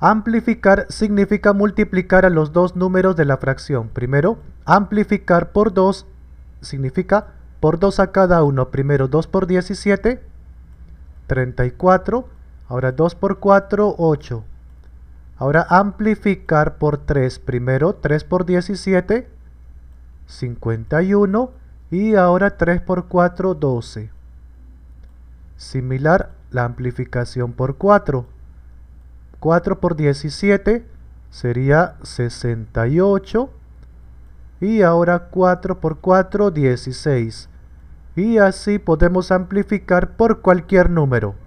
Amplificar significa multiplicar a los dos números de la fracción. Primero, amplificar por 2 significa por 2 a cada uno. Primero 2 por 17, 34. Ahora 2 por 4, 8. Ahora amplificar por 3. Primero 3 por 17, 51. Y ahora 3 por 4, 12. Similar la amplificación por 4. 4 por 17 sería 68. Y ahora 4 por 4, 16. Y así podemos amplificar por cualquier número.